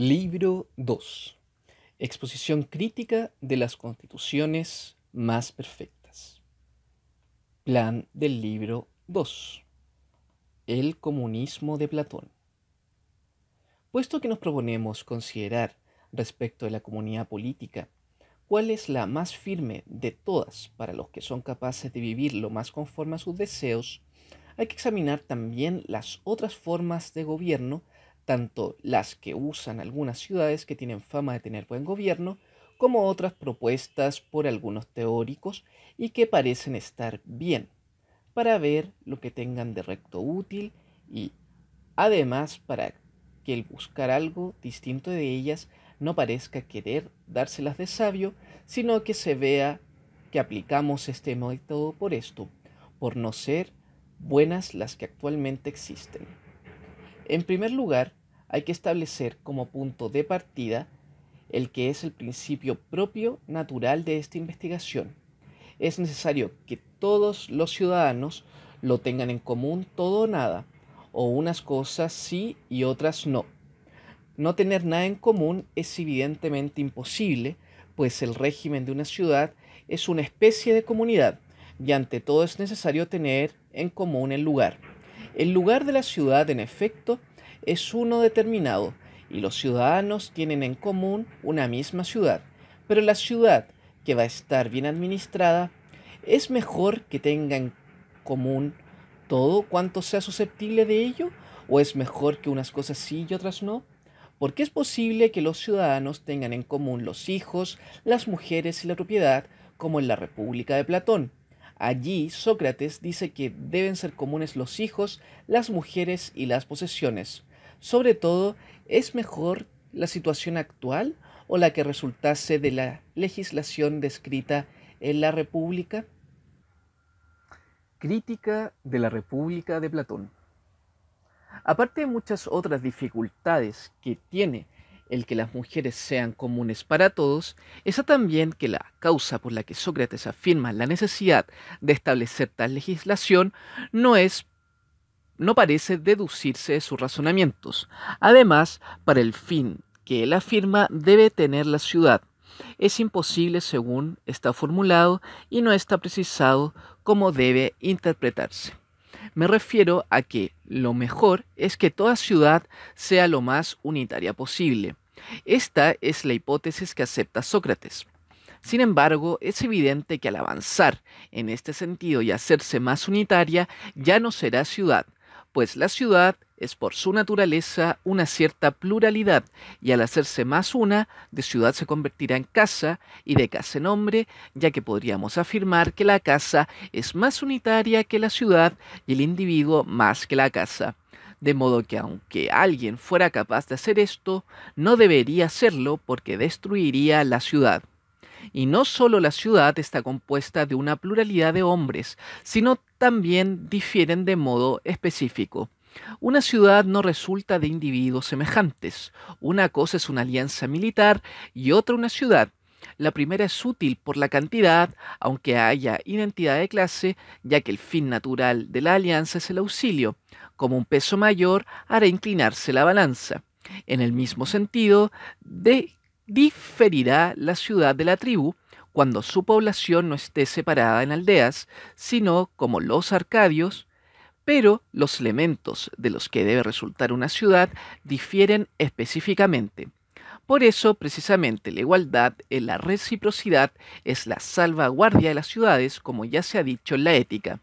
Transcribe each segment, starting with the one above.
Libro 2. Exposición crítica de las constituciones más perfectas. Plan del libro 2. El comunismo de Platón. Puesto que nos proponemos considerar respecto de la comunidad política, cuál es la más firme de todas para los que son capaces de vivir lo más conforme a sus deseos, hay que examinar también las otras formas de gobierno tanto las que usan algunas ciudades que tienen fama de tener buen gobierno, como otras propuestas por algunos teóricos y que parecen estar bien, para ver lo que tengan de recto útil y además para que el buscar algo distinto de ellas no parezca querer dárselas de sabio, sino que se vea que aplicamos este método por esto, por no ser buenas las que actualmente existen. En primer lugar, hay que establecer como punto de partida el que es el principio propio natural de esta investigación. Es necesario que todos los ciudadanos lo tengan en común todo o nada, o unas cosas sí y otras no. No tener nada en común es evidentemente imposible, pues el régimen de una ciudad es una especie de comunidad, y ante todo es necesario tener en común el lugar. El lugar de la ciudad, en efecto, es uno determinado y los ciudadanos tienen en común una misma ciudad, pero la ciudad que va a estar bien administrada es mejor que tenga en común todo cuanto sea susceptible de ello o es mejor que unas cosas sí y otras no? Porque es posible que los ciudadanos tengan en común los hijos, las mujeres y la propiedad, como en la República de Platón. Allí Sócrates dice que deben ser comunes los hijos, las mujeres y las posesiones. Sobre todo, ¿es mejor la situación actual o la que resultase de la legislación descrita en la República? Crítica de la República de Platón. Aparte de muchas otras dificultades que tiene el que las mujeres sean comunes para todos, está también que la causa por la que Sócrates afirma la necesidad de establecer tal legislación no es no parece deducirse de sus razonamientos. Además, para el fin que él afirma debe tener la ciudad, es imposible según está formulado y no está precisado cómo debe interpretarse. Me refiero a que lo mejor es que toda ciudad sea lo más unitaria posible. Esta es la hipótesis que acepta Sócrates. Sin embargo, es evidente que al avanzar en este sentido y hacerse más unitaria, ya no será ciudad, pues la ciudad es por su naturaleza una cierta pluralidad y al hacerse más una, de ciudad se convertirá en casa y de casa en hombre, ya que podríamos afirmar que la casa es más unitaria que la ciudad y el individuo más que la casa. De modo que aunque alguien fuera capaz de hacer esto, no debería hacerlo porque destruiría la ciudad. Y no solo la ciudad está compuesta de una pluralidad de hombres, sino también difieren de modo específico. Una ciudad no resulta de individuos semejantes. Una cosa es una alianza militar y otra una ciudad. La primera es útil por la cantidad, aunque haya identidad de clase, ya que el fin natural de la alianza es el auxilio. Como un peso mayor hará inclinarse la balanza. En el mismo sentido de diferirá la ciudad de la tribu cuando su población no esté separada en aldeas, sino como los arcadios, pero los elementos de los que debe resultar una ciudad difieren específicamente. Por eso, precisamente, la igualdad en la reciprocidad es la salvaguardia de las ciudades, como ya se ha dicho en la ética.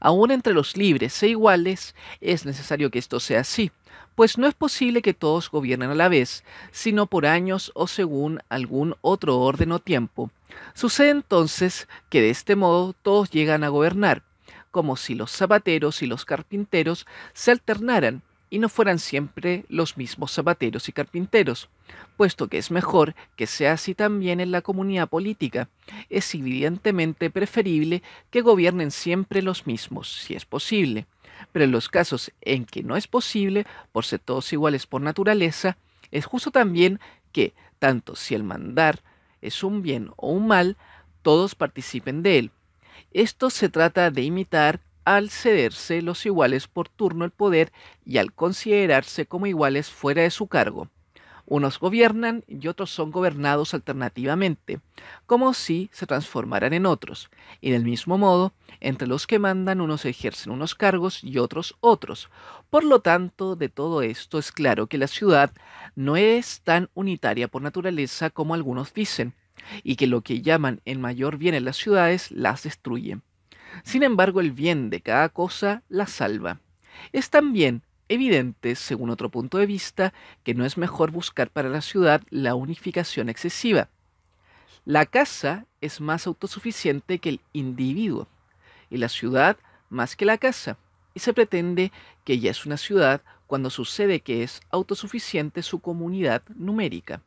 Aún entre los libres e iguales, es necesario que esto sea así, pues no es posible que todos gobiernen a la vez, sino por años o según algún otro orden o tiempo. Sucede entonces que de este modo todos llegan a gobernar, como si los zapateros y los carpinteros se alternaran y no fueran siempre los mismos zapateros y carpinteros, puesto que es mejor que sea así también en la comunidad política. Es evidentemente preferible que gobiernen siempre los mismos, si es posible pero en los casos en que no es posible, por ser todos iguales por naturaleza, es justo también que, tanto si el mandar es un bien o un mal, todos participen de él. Esto se trata de imitar al cederse los iguales por turno el poder y al considerarse como iguales fuera de su cargo. Unos gobiernan y otros son gobernados alternativamente, como si se transformaran en otros, y del mismo modo, entre los que mandan unos ejercen unos cargos y otros otros. Por lo tanto, de todo esto es claro que la ciudad no es tan unitaria por naturaleza como algunos dicen, y que lo que llaman el mayor bien en las ciudades las destruye. Sin embargo, el bien de cada cosa la salva. Es también Evidente, según otro punto de vista, que no es mejor buscar para la ciudad la unificación excesiva. La casa es más autosuficiente que el individuo y la ciudad más que la casa, y se pretende que ya es una ciudad cuando sucede que es autosuficiente su comunidad numérica.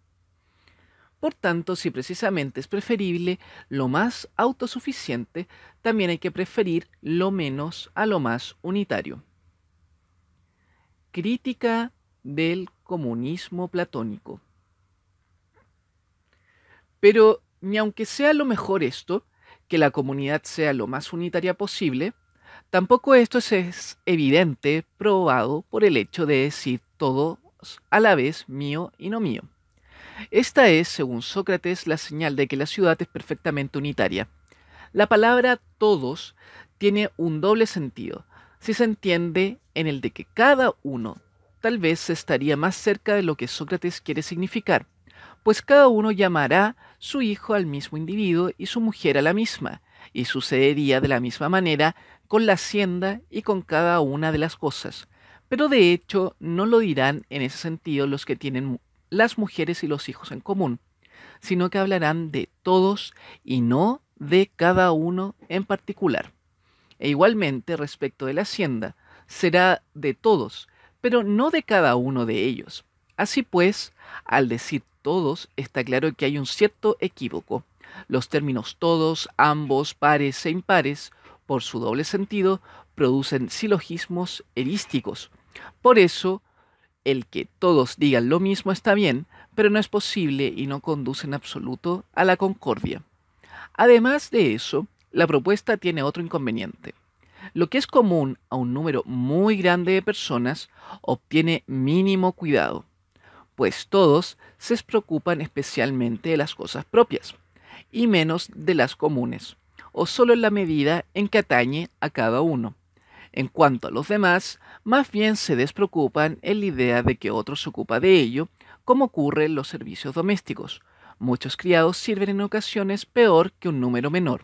Por tanto, si precisamente es preferible lo más autosuficiente, también hay que preferir lo menos a lo más unitario. Crítica del comunismo platónico. Pero ni aunque sea lo mejor esto, que la comunidad sea lo más unitaria posible, tampoco esto es evidente probado por el hecho de decir todos a la vez mío y no mío. Esta es, según Sócrates, la señal de que la ciudad es perfectamente unitaria. La palabra todos tiene un doble sentido, si se entiende en el de que cada uno tal vez estaría más cerca de lo que Sócrates quiere significar, pues cada uno llamará su hijo al mismo individuo y su mujer a la misma, y sucedería de la misma manera con la hacienda y con cada una de las cosas. Pero de hecho no lo dirán en ese sentido los que tienen las mujeres y los hijos en común, sino que hablarán de todos y no de cada uno en particular. E igualmente respecto de la hacienda, será de todos, pero no de cada uno de ellos. Así pues, al decir todos, está claro que hay un cierto equívoco. Los términos todos, ambos, pares e impares, por su doble sentido, producen silogismos erísticos. Por eso, el que todos digan lo mismo está bien, pero no es posible y no conduce en absoluto a la concordia. Además de eso, la propuesta tiene otro inconveniente. Lo que es común a un número muy grande de personas obtiene mínimo cuidado, pues todos se preocupan especialmente de las cosas propias y menos de las comunes, o solo en la medida en que atañe a cada uno. En cuanto a los demás, más bien se despreocupan en la idea de que otro se ocupa de ello, como ocurre en los servicios domésticos. Muchos criados sirven en ocasiones peor que un número menor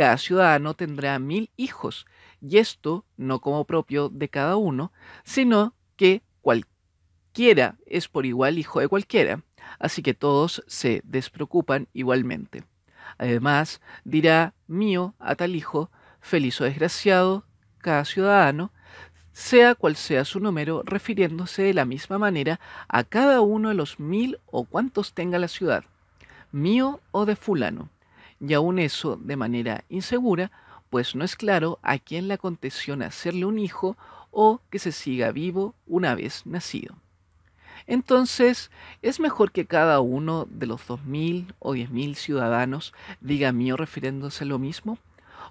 cada ciudadano tendrá mil hijos, y esto no como propio de cada uno, sino que cualquiera es por igual hijo de cualquiera, así que todos se despreocupan igualmente. Además, dirá mío a tal hijo, feliz o desgraciado, cada ciudadano, sea cual sea su número, refiriéndose de la misma manera a cada uno de los mil o cuantos tenga la ciudad, mío o de fulano y aún eso de manera insegura, pues no es claro a quién le aconteció hacerle un hijo o que se siga vivo una vez nacido. Entonces, es mejor que cada uno de los 2.000 o 10.000 ciudadanos diga mío refiriéndose a lo mismo,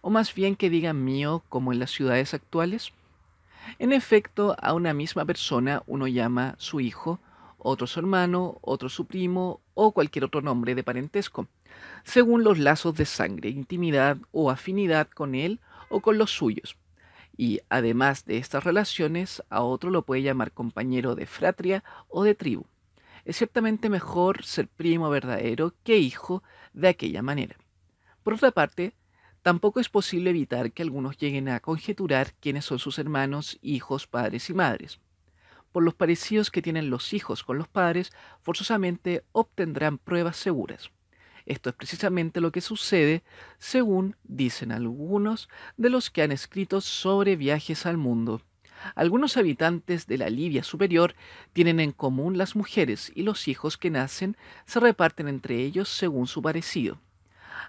o más bien que diga mío como en las ciudades actuales. En efecto, a una misma persona uno llama su hijo, otro su hermano, otro su primo o cualquier otro nombre de parentesco según los lazos de sangre, intimidad o afinidad con él o con los suyos. Y además de estas relaciones, a otro lo puede llamar compañero de fratria o de tribu. Es ciertamente mejor ser primo verdadero que hijo de aquella manera. Por otra parte, tampoco es posible evitar que algunos lleguen a conjeturar quiénes son sus hermanos, hijos, padres y madres. Por los parecidos que tienen los hijos con los padres, forzosamente obtendrán pruebas seguras. Esto es precisamente lo que sucede, según dicen algunos de los que han escrito sobre viajes al mundo. Algunos habitantes de la Libia superior tienen en común las mujeres y los hijos que nacen se reparten entre ellos según su parecido.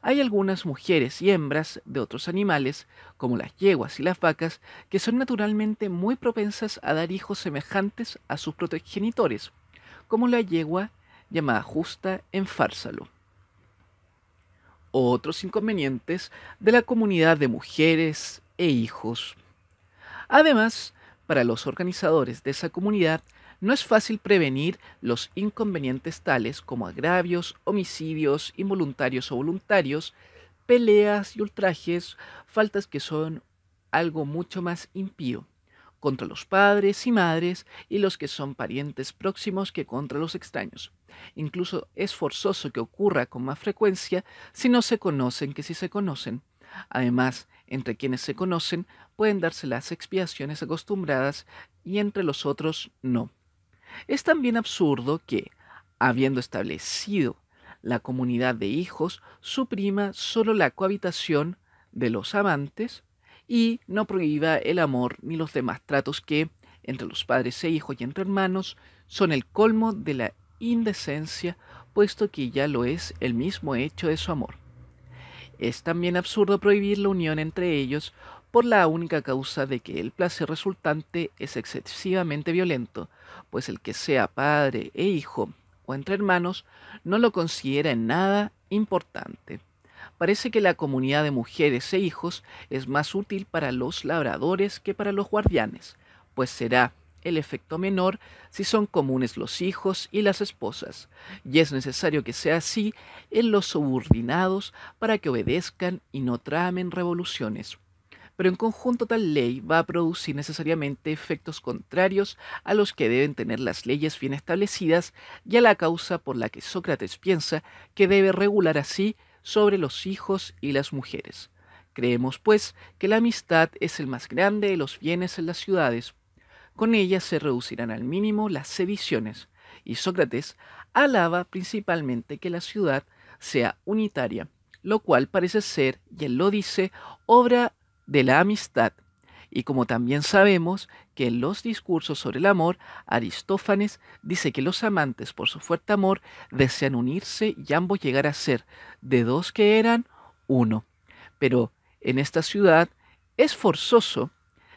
Hay algunas mujeres y hembras de otros animales, como las yeguas y las vacas, que son naturalmente muy propensas a dar hijos semejantes a sus progenitores, como la yegua llamada justa en Fársalo otros inconvenientes de la comunidad de mujeres e hijos. Además, para los organizadores de esa comunidad, no es fácil prevenir los inconvenientes tales como agravios, homicidios involuntarios o voluntarios, peleas y ultrajes, faltas que son algo mucho más impío contra los padres y madres y los que son parientes próximos que contra los extraños. Incluso es forzoso que ocurra con más frecuencia si no se conocen que si se conocen. Además, entre quienes se conocen pueden darse las expiaciones acostumbradas y entre los otros no. Es también absurdo que, habiendo establecido la comunidad de hijos, suprima solo la cohabitación de los amantes y no prohíba el amor ni los demás tratos que, entre los padres e hijos y entre hermanos, son el colmo de la indecencia, puesto que ya lo es el mismo hecho de su amor. Es también absurdo prohibir la unión entre ellos por la única causa de que el placer resultante es excesivamente violento, pues el que sea padre e hijo o entre hermanos no lo considera en nada importante parece que la comunidad de mujeres e hijos es más útil para los labradores que para los guardianes, pues será el efecto menor si son comunes los hijos y las esposas, y es necesario que sea así en los subordinados para que obedezcan y no tramen revoluciones. Pero en conjunto tal ley va a producir necesariamente efectos contrarios a los que deben tener las leyes bien establecidas y a la causa por la que Sócrates piensa que debe regular así sobre los hijos y las mujeres. Creemos, pues, que la amistad es el más grande de los bienes en las ciudades. Con ella se reducirán al mínimo las sediciones, y Sócrates alaba principalmente que la ciudad sea unitaria, lo cual parece ser, y él lo dice, obra de la amistad y como también sabemos que en los discursos sobre el amor, Aristófanes dice que los amantes por su fuerte amor desean unirse y ambos llegar a ser de dos que eran uno. Pero en esta ciudad es forzoso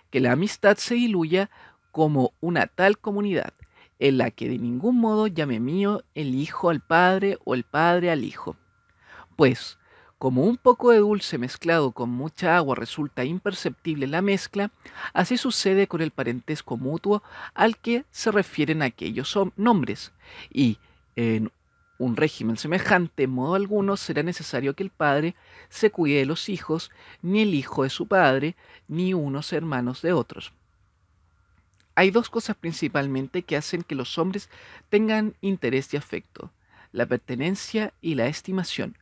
que la amistad se diluya como una tal comunidad en la que de ningún modo llame mío el hijo al padre o el padre al hijo. Pues, como un poco de dulce mezclado con mucha agua resulta imperceptible la mezcla, así sucede con el parentesco mutuo al que se refieren aquellos nombres, y en un régimen semejante en modo alguno será necesario que el padre se cuide de los hijos, ni el hijo de su padre, ni unos hermanos de otros. Hay dos cosas principalmente que hacen que los hombres tengan interés y afecto, la pertenencia y la estimación.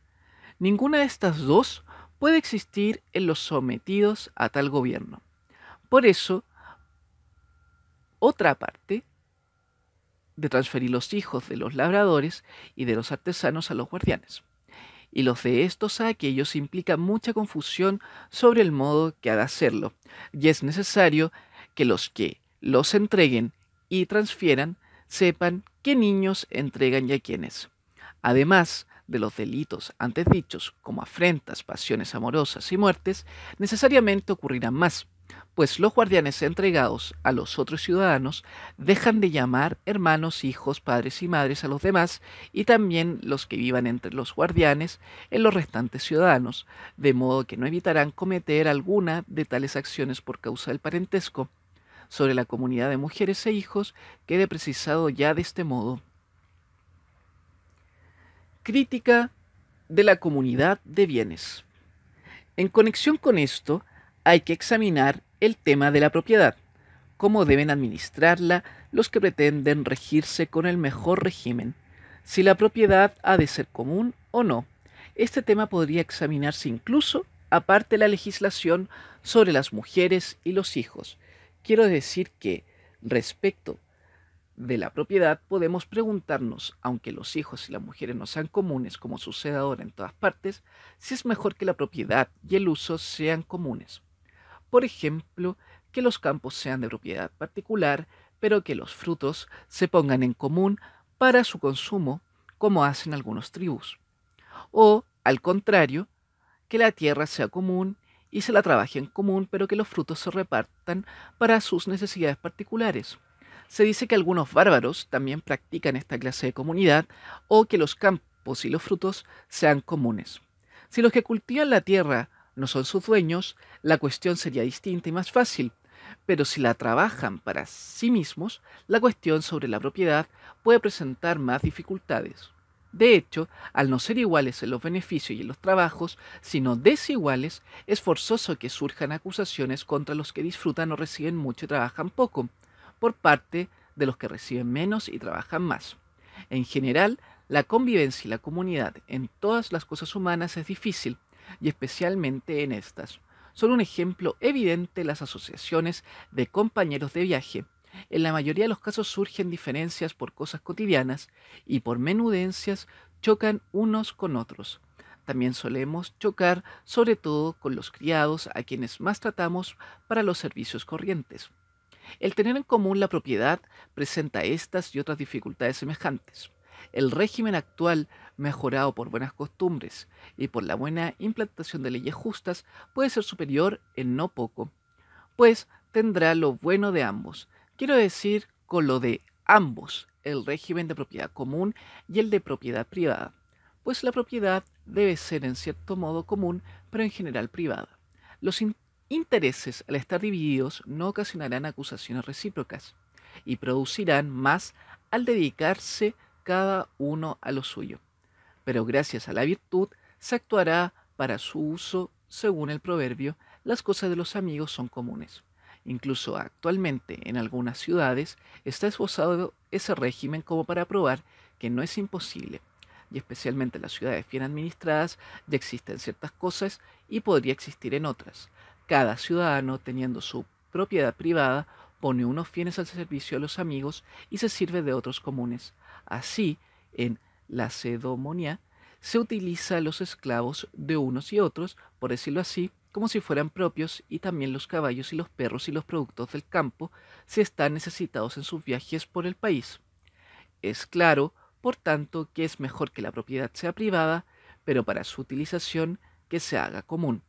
Ninguna de estas dos puede existir en los sometidos a tal gobierno. Por eso, otra parte de transferir los hijos de los labradores y de los artesanos a los guardianes. Y los de estos a aquellos implica mucha confusión sobre el modo que ha de hacerlo, y es necesario que los que los entreguen y transfieran sepan qué niños entregan y a quiénes. Además, de los delitos antes dichos, como afrentas, pasiones amorosas y muertes, necesariamente ocurrirán más, pues los guardianes entregados a los otros ciudadanos dejan de llamar hermanos, hijos, padres y madres a los demás y también los que vivan entre los guardianes en los restantes ciudadanos, de modo que no evitarán cometer alguna de tales acciones por causa del parentesco. Sobre la comunidad de mujeres e hijos quede precisado ya de este modo crítica de la comunidad de bienes. En conexión con esto, hay que examinar el tema de la propiedad, cómo deben administrarla los que pretenden regirse con el mejor régimen, si la propiedad ha de ser común o no. Este tema podría examinarse incluso aparte de la legislación sobre las mujeres y los hijos. Quiero decir que, respecto de la propiedad, podemos preguntarnos, aunque los hijos y las mujeres no sean comunes como sucede ahora en todas partes, si es mejor que la propiedad y el uso sean comunes. Por ejemplo, que los campos sean de propiedad particular, pero que los frutos se pongan en común para su consumo, como hacen algunos tribus. O, al contrario, que la tierra sea común y se la trabaje en común, pero que los frutos se repartan para sus necesidades particulares. Se dice que algunos bárbaros también practican esta clase de comunidad o que los campos y los frutos sean comunes. Si los que cultivan la tierra no son sus dueños, la cuestión sería distinta y más fácil, pero si la trabajan para sí mismos, la cuestión sobre la propiedad puede presentar más dificultades. De hecho, al no ser iguales en los beneficios y en los trabajos, sino desiguales, es forzoso que surjan acusaciones contra los que disfrutan o reciben mucho y trabajan poco por parte de los que reciben menos y trabajan más. En general, la convivencia y la comunidad en todas las cosas humanas es difícil, y especialmente en estas. Son un ejemplo evidente las asociaciones de compañeros de viaje. En la mayoría de los casos surgen diferencias por cosas cotidianas y por menudencias chocan unos con otros. También solemos chocar sobre todo con los criados a quienes más tratamos para los servicios corrientes. El tener en común la propiedad presenta estas y otras dificultades semejantes. El régimen actual, mejorado por buenas costumbres y por la buena implantación de leyes justas, puede ser superior en no poco, pues tendrá lo bueno de ambos, quiero decir con lo de ambos, el régimen de propiedad común y el de propiedad privada, pues la propiedad debe ser en cierto modo común, pero en general privada. Los, intereses, al estar divididos, no ocasionarán acusaciones recíprocas y producirán más al dedicarse cada uno a lo suyo. Pero gracias a la virtud se actuará para su uso, según el proverbio, las cosas de los amigos son comunes. Incluso actualmente en algunas ciudades está esbozado ese régimen como para probar que no es imposible, y especialmente en las ciudades bien administradas ya existen ciertas cosas y podría existir en otras. Cada ciudadano, teniendo su propiedad privada, pone unos fines al servicio de los amigos y se sirve de otros comunes. Así, en la Cedomonia, se utiliza los esclavos de unos y otros, por decirlo así, como si fueran propios, y también los caballos y los perros y los productos del campo, si están necesitados en sus viajes por el país. Es claro, por tanto, que es mejor que la propiedad sea privada, pero para su utilización que se haga común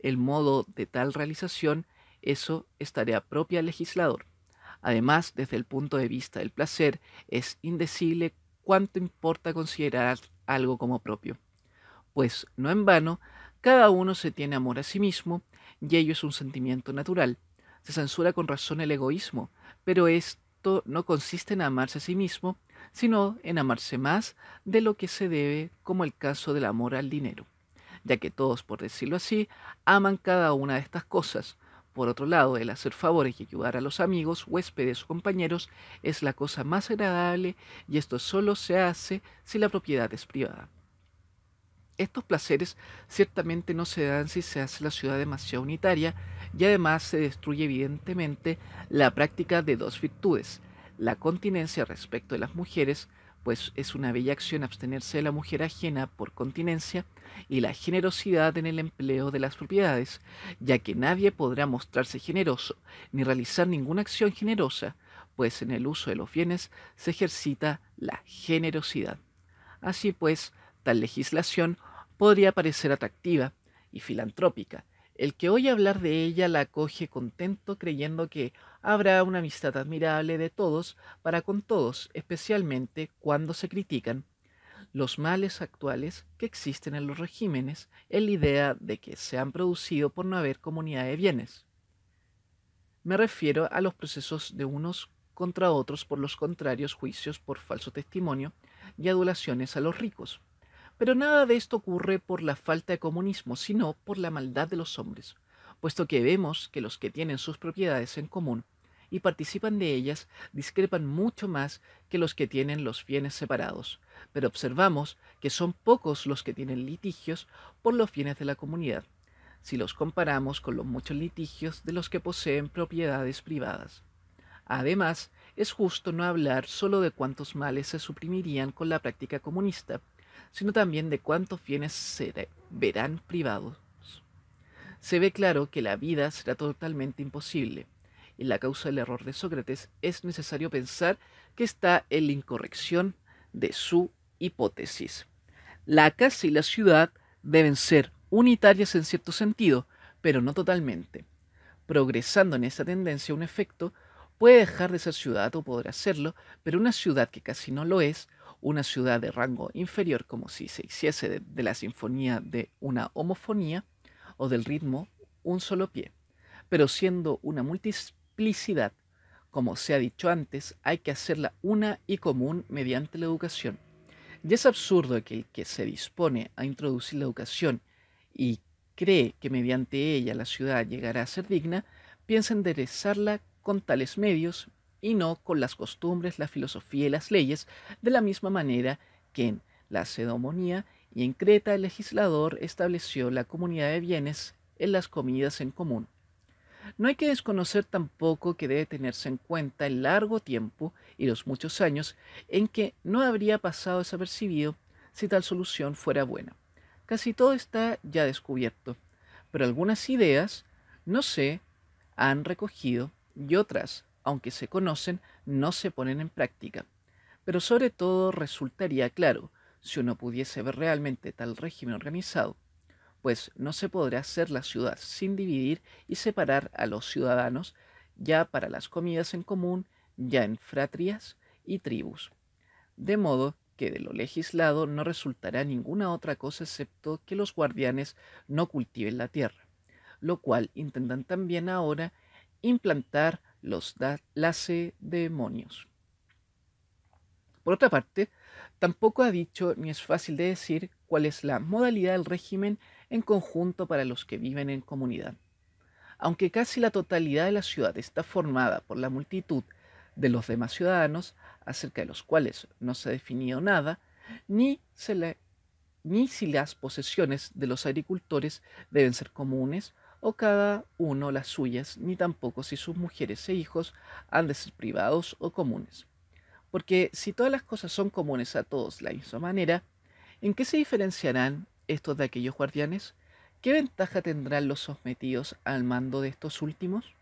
el modo de tal realización, eso es tarea propia del legislador. Además, desde el punto de vista del placer, es indecible cuánto importa considerar algo como propio. Pues, no en vano, cada uno se tiene amor a sí mismo, y ello es un sentimiento natural. Se censura con razón el egoísmo, pero esto no consiste en amarse a sí mismo, sino en amarse más de lo que se debe, como el caso del amor al dinero ya que todos, por decirlo así, aman cada una de estas cosas. Por otro lado, el hacer favores y ayudar a los amigos, huéspedes o compañeros es la cosa más agradable y esto solo se hace si la propiedad es privada. Estos placeres ciertamente no se dan si se hace la ciudad demasiado unitaria y además se destruye evidentemente la práctica de dos virtudes, la continencia respecto de las mujeres pues es una bella acción abstenerse de la mujer ajena por continencia y la generosidad en el empleo de las propiedades, ya que nadie podrá mostrarse generoso ni realizar ninguna acción generosa, pues en el uso de los bienes se ejercita la generosidad. Así pues, tal legislación podría parecer atractiva y filantrópica, el que oye hablar de ella la acoge contento creyendo que habrá una amistad admirable de todos para con todos, especialmente cuando se critican los males actuales que existen en los regímenes en la idea de que se han producido por no haber comunidad de bienes. Me refiero a los procesos de unos contra otros por los contrarios juicios por falso testimonio y adulaciones a los ricos. Pero nada de esto ocurre por la falta de comunismo, sino por la maldad de los hombres, puesto que vemos que los que tienen sus propiedades en común y participan de ellas discrepan mucho más que los que tienen los bienes separados, pero observamos que son pocos los que tienen litigios por los bienes de la comunidad, si los comparamos con los muchos litigios de los que poseen propiedades privadas. Además, es justo no hablar solo de cuántos males se suprimirían con la práctica comunista, sino también de cuántos bienes se verán privados. Se ve claro que la vida será totalmente imposible. Y la causa del error de Sócrates es necesario pensar que está en la incorrección de su hipótesis. La casa y la ciudad deben ser unitarias en cierto sentido, pero no totalmente. Progresando en esa tendencia, un efecto puede dejar de ser ciudad o podrá hacerlo, pero una ciudad que casi no lo es una ciudad de rango inferior como si se hiciese de, la sinfonía de una homofonía o del ritmo un solo pie, pero siendo una multiplicidad, como se ha dicho antes, hay que hacerla una y común mediante la educación. Y es absurdo que el que se dispone a introducir la educación y cree que mediante ella la ciudad llegará a ser digna, piensa enderezarla con tales medios y no con las costumbres, la filosofía y las leyes, de la misma manera que en la Sedomonía y en Creta el legislador estableció la comunidad de bienes en las comidas en común. No hay que desconocer tampoco que debe tenerse en cuenta el largo tiempo y los muchos años en que no habría pasado desapercibido si tal solución fuera buena. Casi todo está ya descubierto, pero algunas ideas no sé, han recogido y otras aunque se conocen, no se ponen en práctica. Pero sobre todo resultaría claro si uno pudiese ver realmente tal régimen organizado, pues no se podrá hacer la ciudad sin dividir y separar a los ciudadanos ya para las comidas en común, ya en fratrias y tribus. De modo que de lo legislado no resultará ninguna otra cosa excepto que los guardianes no cultiven la tierra, lo cual intentan también ahora implantar los demonios. Por otra parte, tampoco ha dicho ni es fácil de decir cuál es la modalidad del régimen en conjunto para los que viven en comunidad. Aunque casi la totalidad de la ciudad está formada por la multitud de los demás ciudadanos, acerca de los cuales no se ha definido nada, ni, ni si las posesiones de los agricultores deben ser comunes o cada uno las suyas, ni tampoco si sus mujeres e hijos han de ser privados o comunes. Porque si todas las cosas son comunes a todos de la misma manera, ¿en qué se diferenciarán estos de aquellos guardianes? ¿Qué ventaja tendrán los sometidos al mando de estos últimos?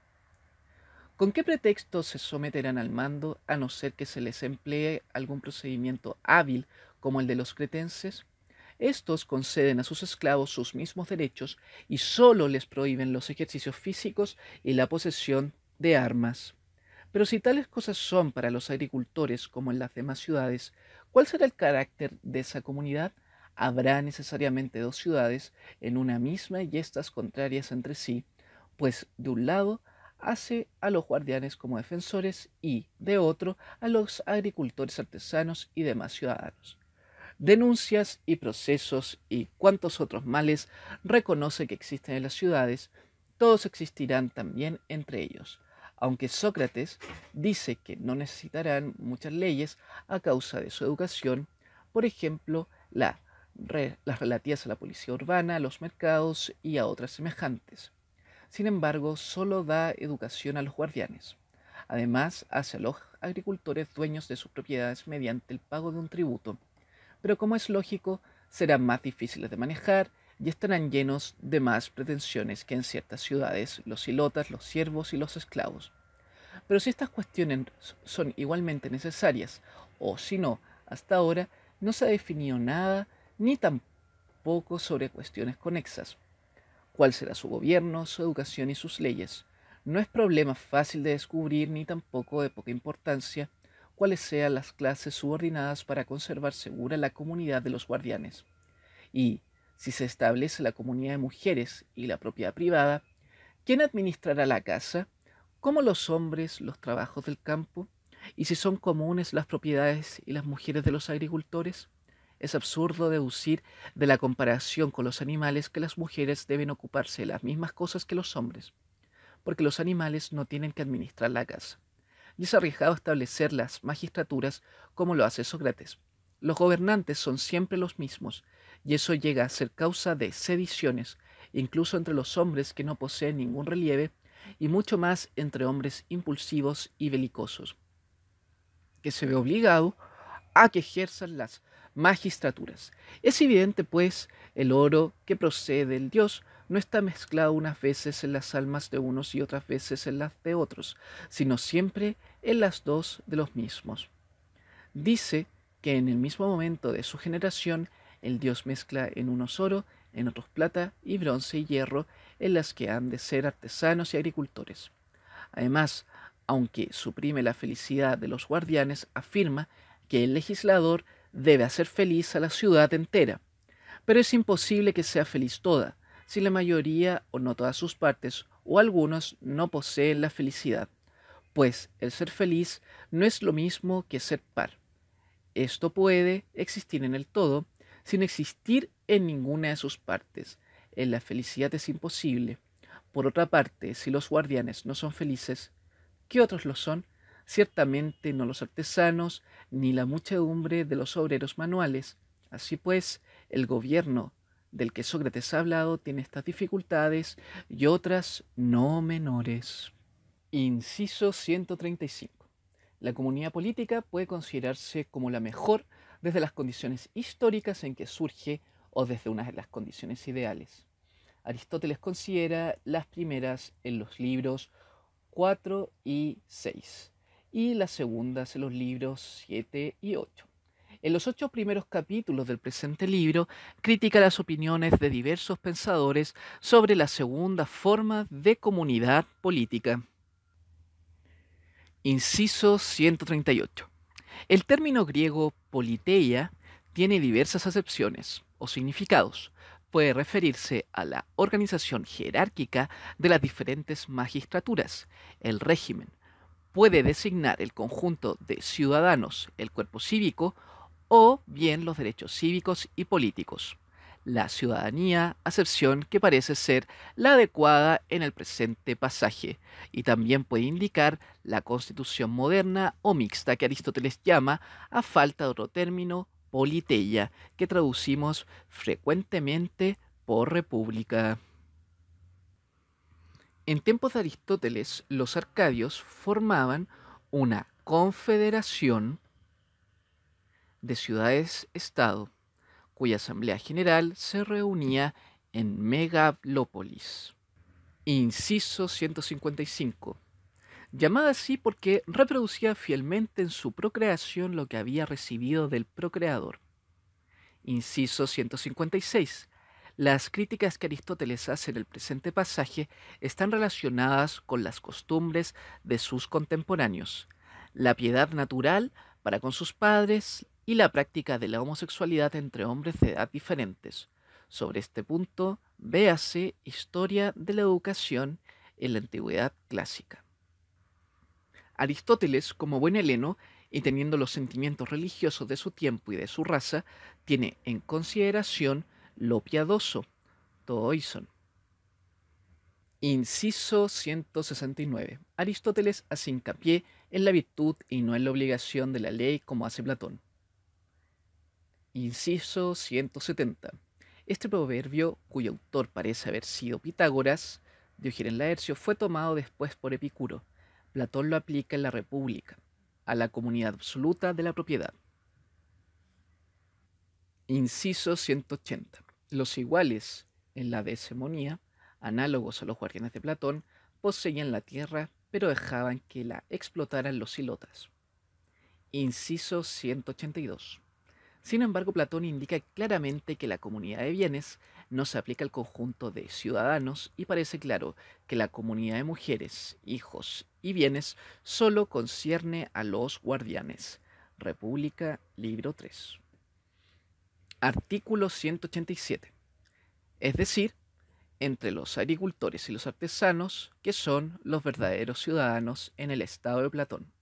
¿Con qué pretexto se someterán al mando a no ser que se les emplee algún procedimiento hábil como el de los cretenses? Estos conceden a sus esclavos sus mismos derechos y solo les prohíben los ejercicios físicos y la posesión de armas. Pero si tales cosas son para los agricultores como en las demás ciudades, ¿cuál será el carácter de esa comunidad? Habrá necesariamente dos ciudades en una misma y estas contrarias entre sí, pues de un lado hace a los guardianes como defensores y, de otro, a los agricultores artesanos y demás ciudadanos denuncias y procesos y cuantos otros males reconoce que existen en las ciudades, todos existirán también entre ellos, aunque Sócrates dice que no necesitarán muchas leyes a causa de su educación, por ejemplo, la, las relativas a la policía urbana, a los mercados y a otras semejantes. Sin embargo, solo da educación a los guardianes. Además, hace a los agricultores dueños de sus propiedades mediante el pago de un tributo pero como es lógico, serán más difíciles de manejar y estarán llenos de más pretensiones que en ciertas ciudades los ilotas, los siervos y los esclavos. Pero si estas cuestiones son igualmente necesarias, o si no, hasta ahora no se ha definido nada ni tampoco sobre cuestiones conexas. ¿Cuál será su gobierno, su educación y sus leyes? No es problema fácil de descubrir ni tampoco de poca importancia cuáles sean las clases subordinadas para conservar segura la comunidad de los guardianes. Y, si se establece la comunidad de mujeres y la propiedad privada, ¿quién administrará la casa? ¿Cómo los hombres los trabajos del campo? ¿Y si son comunes las propiedades y las mujeres de los agricultores? Es absurdo deducir de la comparación con los animales que las mujeres deben ocuparse de las mismas cosas que los hombres, porque los animales no tienen que administrar la casa y es arriesgado establecer las magistraturas como lo hace Sócrates. Los gobernantes son siempre los mismos, y eso llega a ser causa de sediciones, incluso entre los hombres que no poseen ningún relieve, y mucho más entre hombres impulsivos y belicosos, que se ve obligado a que ejerzan las magistraturas. Es evidente, pues, el oro que procede del dios no está mezclado unas veces en las almas de unos y otras veces en las de otros, sino siempre en las dos de los mismos. Dice que en el mismo momento de su generación, el Dios mezcla en unos oro, en otros plata y bronce y hierro, en las que han de ser artesanos y agricultores. Además, aunque suprime la felicidad de los guardianes, afirma que el legislador debe hacer feliz a la ciudad entera. Pero es imposible que sea feliz toda, si la mayoría o no todas sus partes o algunos no poseen la felicidad, pues el ser feliz no es lo mismo que ser par. Esto puede existir en el todo sin existir en ninguna de sus partes. En la felicidad es imposible. Por otra parte, si los guardianes no son felices, ¿qué otros lo son? Ciertamente no los artesanos ni la muchedumbre de los obreros manuales. Así pues, el gobierno del que Sócrates ha hablado tiene estas dificultades y otras no menores. Inciso 135. La comunidad política puede considerarse como la mejor desde las condiciones históricas en que surge o desde unas de las condiciones ideales. Aristóteles considera las primeras en los libros 4 y 6 y las segundas en los libros 7 y 8. En los ocho primeros capítulos del presente libro, critica las opiniones de diversos pensadores sobre la segunda forma de comunidad política. Inciso 138. El término griego politeia tiene diversas acepciones o significados. Puede referirse a la organización jerárquica de las diferentes magistraturas, el régimen. Puede designar el conjunto de ciudadanos, el cuerpo cívico o bien los derechos cívicos y políticos. La ciudadanía, acepción que parece ser la adecuada en el presente pasaje, y también puede indicar la constitución moderna o mixta que Aristóteles llama, a falta de otro término, politeia, que traducimos frecuentemente por república. En tiempos de Aristóteles, los arcadios formaban una confederación de ciudades-estado, cuya Asamblea General se reunía en Megalópolis. Inciso 155. Llamada así porque reproducía fielmente en su procreación lo que había recibido del procreador. Inciso 156. Las críticas que Aristóteles hace en el presente pasaje están relacionadas con las costumbres de sus contemporáneos. La piedad natural para con sus padres, y la práctica de la homosexualidad entre hombres de edad diferentes. Sobre este punto, véase Historia de la Educación en la Antigüedad Clásica. Aristóteles, como buen heleno y teniendo los sentimientos religiosos de su tiempo y de su raza, tiene en consideración lo piadoso, toison. Inciso 169. Aristóteles hace hincapié en la virtud y no en la obligación de la ley como hace Platón. Inciso 170. Este proverbio, cuyo autor parece haber sido Pitágoras, en Laercio, fue tomado después por Epicuro. Platón lo aplica en la República, a la comunidad absoluta de la propiedad. Inciso 180. Los iguales en la Decemonía, análogos a los guardianes de Platón, poseían la tierra, pero dejaban que la explotaran los silotas. Inciso 182. Sin embargo, Platón indica claramente que la comunidad de bienes no se aplica al conjunto de ciudadanos y parece claro que la comunidad de mujeres, hijos y bienes solo concierne a los guardianes. República, libro 3. Artículo 187. Es decir, entre los agricultores y los artesanos, que son los verdaderos ciudadanos en el estado de Platón.